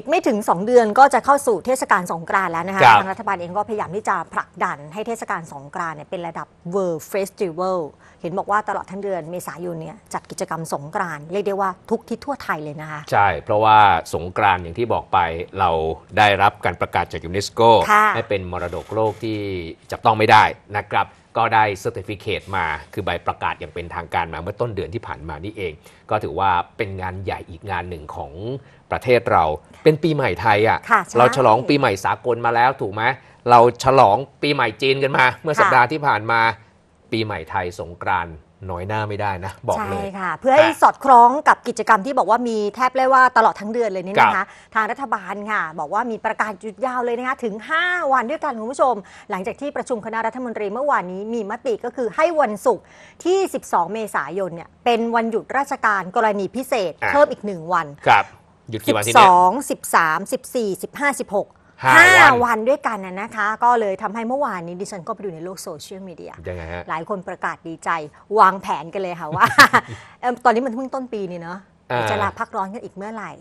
กไม่ถึง 2 เดือนก็จะเข้าสู่เทศกาลสงกรานแล้วนะคะทางรัฐบาลเองก็พยายามที่จะผลักดันให้เทศกาลสงกรานเนี่ยเป็นระดับ World Festival เห็นบอกว่าตลอดทั้งเดือนเมษายนเนี่ยจัดกิจกรรมสงกรานเรียกได้ว่าทุกที่ทั่วไทยเลยนะคะใช่เพราะว่าสงกรานอย่างที่บอกไปเราได้รับการประกาศจากยูเนสโกให้เป็นมรดกโลกที่จับต้องไม่ได้นะครับก็ได้เซอร์ติฟิเคตมาคือใบประกาศอย่างเป็นทางการมาเมื่อต้นเดือนที่ผ่านมานี่เอง ก็ถือว่าเป็นงานใหญ่อีกงานหนึ่งของประเทศเรา เป็นปีใหม่ไทยอ่ะ เราฉลองปีใหม่สากลมาแล้วถูกไหมเราฉลองปีใหม่จีนกันมาเมื่อสัปดาห์ที่ผ่านมา ปีใหม่ไทยสงกรานต์น้อยหน้าไม่ได้นะ บอกเลยใช่ค่ะเพื่อให้สอดคล้องกับกิจกรรมที่บอกว่ามีแทบเลยว่าตลอดทั้งเดือนเลยนี่นะคะ ทางรัฐบาลค่ะ บอกว่ามีประกาศหยุดยาวเลยนะคะถึง 5 วันด้วยกันคุณผู้ชม หลังจากที่ประชุมคณะรัฐมนตรีเมื่อวานนี้มีมติก็คือให้วันศุกร์ที่ 12 เมษายนเนี่ยเป็นวันหยุดราชการกรณีพิเศษเพิ่มอีกหนึ่งวันครับหยุดกี่วันทีบนี่สิบห้าสิบหกห้าวันด้วยกันนะคะ ก็เลยทำให้เมื่อวานนี้ดิฉันก็ไปดูในโลกโซเชียลมีเดียยังไงฮะหลายคนประกาศดีใจ วางแผนกันเลยค่ะว่าตอนนี้มันเพิ่งต้นปีนี่เนาะจะลาพักร้อนกันอีกเมื่อไหร่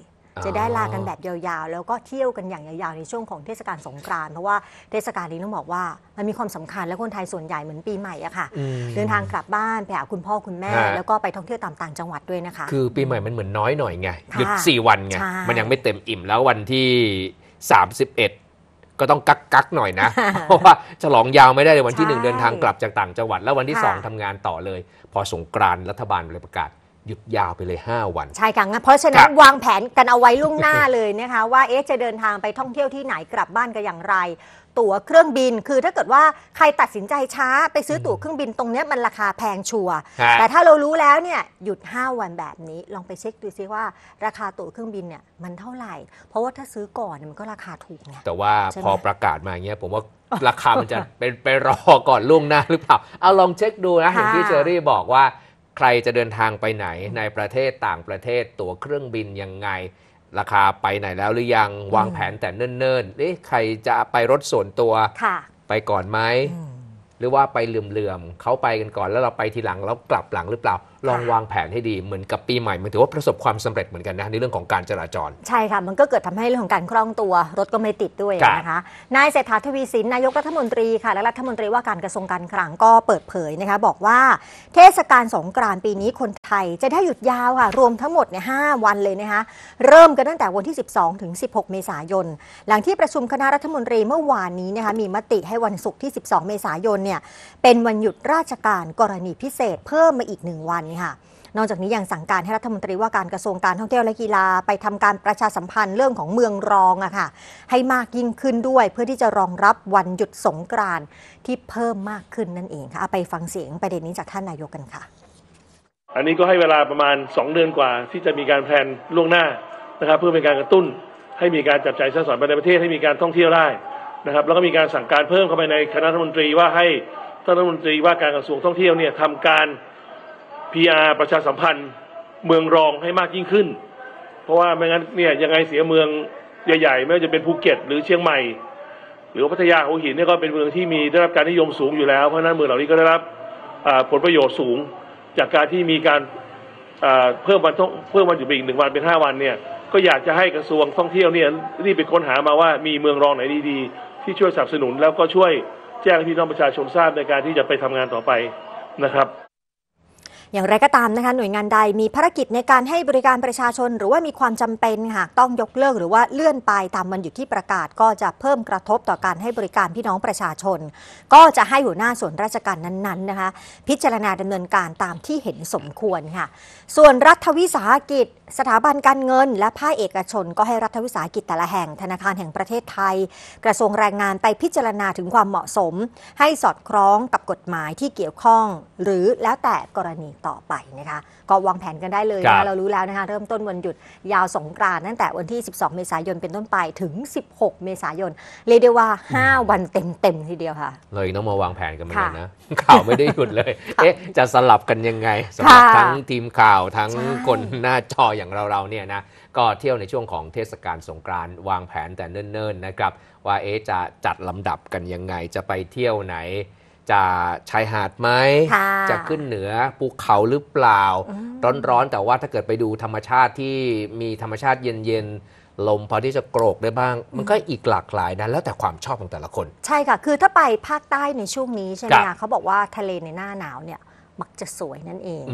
จะได้ลากันแบบยาวๆ แล้วก็เที่ยวกันอย่างยาวๆในช่วงของเทศกาลสงกรานต์เพราะว่าเทศกาลนี้ต้องบอกว่ามันมีความสำคัญและคนไทยส่วนใหญ่เหมือนปีใหม่อะค่ะเดินทางกลับบ้านไปหาคุณพ่อคุณแม่ แล้วก็ไปท่องเที่ยวตามต่างจังหวัดด้วยนะคะ คือปีใหม่มันเหมือนน้อยหน่อยไง่หยุด4วันไงมันยังไม่เต็มอิ่มแล้ววันที่31 ก็ต้องกักกักหน่อยนะ เพราะว่าฉลองยาวไม่ได้เลยวันที่ 1 เดินทางกลับจากต่างจังหวัดแล้ววันที่ 2 ทำงานต่อเลย พอสงกรานรัฐบาลเลยประกาศหยุดยาวไปเลย 5 วันใช่ค่ะัเพราะฉะนั้นวางแผนกันเอาไว้ล่วงหน้าเลยนะคะว่าเอ๊ะจะเดินทางไปท่องเที่ยวที่ไหนกลับบ้านกันอย่างไร ตั๋วเครื่องบินคือถ้าเกิดว่าใครตัดสินใจช้าไปซื้อตั๋วเครื่องบินตรงนี้มันราคาแพงชัวร์แต่ถ้าเรารู้แล้วเนี่ยหยุด 5 วันแบบนี้ลองไปเช็คดูซิว่า ราคาตั๋วเครื่องบินเนี่ยมันเท่าไหร่ เพราะว่าถ้าซื้อก่อนมันก็ราคาถูกไงแต่ว่าพอประกาศมาเงี้ยผมว่าราคามันจะเป็นไปรอก่อนล่วงหน้าหรือเปล่าเอาลองเช็คดูนะเห็นที่เชอรี่บอกว่าใครจะเดินทางไปไหนในประเทศต่างประเทศตั๋วเครื่องบินยังไง ราคา ไปไหนแล้วหรือยังวางแผนแต่เนิ่นๆเี่ใครจะไปรถส่วนตัว ไปก่อนไหมหรือว่าไปเหลื่อมๆเขาไปกันก่อนแล้วเราไปทีหลังแล้วกลับหลังหรือเปล่าลองวางแผนให้ดีเหมือนกับปีใหม่ มันถือว่าประสบความสำเร็จเหมือนกันนะในเรื่องของการจราจร ใช่ค่ะ มันก็เกิดทำให้เรื่องของการคล่องตัวรถก็ไม่ติดด้วยนะคะ นายเศรษฐาทวีสิน นายกรัฐมนตรีค่ะและรัฐมนตรีว่าการกระทรวงการคลังก็เปิดเผยนะคะบอกว่า เทศกาลสงกรานต์ปีนี้คนไทยจะได้หยุดยาวค่ะรวมทั้งหมดเนี่ยหวันเลยนะคะเริ่มกันตั้งแต่วันที่ 12ถึง16 เมษายนหลังที่ประชุมคณะรัฐมนตรีเมื่อวานนี้นะคะมีมติให้วันศุกร์ที่ 12 เมษายนเนี่ยเป็นวันหยุดราชการกรณีพิเศษเพิ่มมาอีกหนึ่งวันค่ะนอกจากนี้ยังสั่งการให้รัฐมนตรีว่าการกระทรวงการท่องเที่ยวและกีฬาไปทำการประชาสัมพันธ์เรื่องของเมืองรองอะค่ะให้มากยิ่งขึ้นด้วยเพื่อที่จะรองรับวันหยุดสงกรานที่เพิ่มมากขึ้นนั่นเองค่ะเอาไปฟังเสียงประเด็นนี้จากท่านนายกกันค่ะ อันนี้ก็ให้เวลาประมาณ 2 เดือนกว่า ที่จะมีการแผนล่วงหน้านะครับเพื่อเป็นการกระตุ้นให้มีการจับจ่ายใช้สอนภายในประเทศให้มีการท่องเที่ยวได้นะครับแล้วก็มีการสั่งการเพิ่มเข้าไปในคณะรัฐมนตรีว่าให้ท่านรัฐมนตรีว่าการกระทรวงท่องเที่ยวเนี่ยทำการ PR ประชาสัมพันธ์เมืองรองให้มากยิ่งขึ้น เพราะว่าไม่งั้นเนี่ยยังไงเสียเมือง ใหญ่ๆไม่ว่าจะเป็นภูเก็ต หรือเชียงใหม่ หรือพัทยาหัวหินเนี่ยก็เป็นเมืองที่มีได้รับการนิยมสูงอยู่แล้วเพราะนั้นเมืองเหล่านี้ก็ได้รับผลประโยชน์สูง จากการที่มีการเพิ่มวันเพิ่มวันอยู่อีกหนึ่งวันเป็นห้าวันเนี่ยก็อยากจะให้กระทรวงท่องเที่ยวเนี่ยรีบไปค้นหามาว่ามีเมืองรองไหนดี ๆ ที่ช่วยสนับสนุนแล้วก็ช่วยแจ้งพี่น้องประชาชนทราบในการที่จะไปทำงานต่อไปนะครับอย่างไรก็ตามนะคะหน่วยงานใดมีภารกิจในการให้บริการประชาชน หรือว่ามีความจำเป็นหากต้องยกเลิกหรือว่าเลื่อนไปตามวันหยุดที่ประกาศ ก็จะเพิ่มกระทบต่อการให้บริการพี่น้องประชาชน ก็จะให้หัวหน้าส่วนราชการนั้นๆนะคะพิจารณาดำเนินการตามที่เห็นสมควรค่ะส่วนรัฐวิสาหกิจ สถาบันการเงินและภาคเอกชน ก็ให้รัฐวิสาหกิจแต่ละแห่ง ธนาคารแห่งประเทศไทย กระทรวงแรงงานไปพิจารณาถึงความเหมาะสม ให้สอดคล้องกับกฎหมายที่เกี่ยวข้อง หรือแล้วแต่กรณีต่อไปนะคะก็วางแผนกันได้เลยนะเรารู้แล้วนะคะ เริ่มต้นวันหยุดยาวสงกรานตั้งแต่วันที่ 12 เมษายนเป็นต้นไปถึง 16 เมษายนเรียกได้ว่า 5 วันเต็มๆทีเดียวค่ะ เลยต้องมาวางแผนกันเมาเนยนนะ ข่าวไม่ได้หยุดเลย เอ๊ะ จะสลับกันยังไงสำหรับทั้งทีมข่าวทั้งคนหน้าจออย่างเราๆเนี่ยนะก็เที่ยวในช่วงของเทศกาลสงกรานวางแผนแต่เนิ่นๆนะครับว่าเอ๊ะจะจัดลำดับกันยังไงจะไปเที่ยวไหนจะชายหาดไหม จะขึ้นเหนือภูเขาหรือเปล่า ร้อนๆแต่ว่าถ้าเกิดไปดูธรรมชาติที่มีธรรมชาติเย็น ๆ ลมพอที่จะโกรกได้บ้าง มันก็อีกหลากหลายนะ แล้วแต่ความชอบของแต่ละคน ใช่ค่ะ คือถ้าไปภาคใต้ในช่วงนี้ใช่ไหมเขาบอกว่าทะเลในหน้าหนาวเนี่ยมักจะสวยนั่นเอง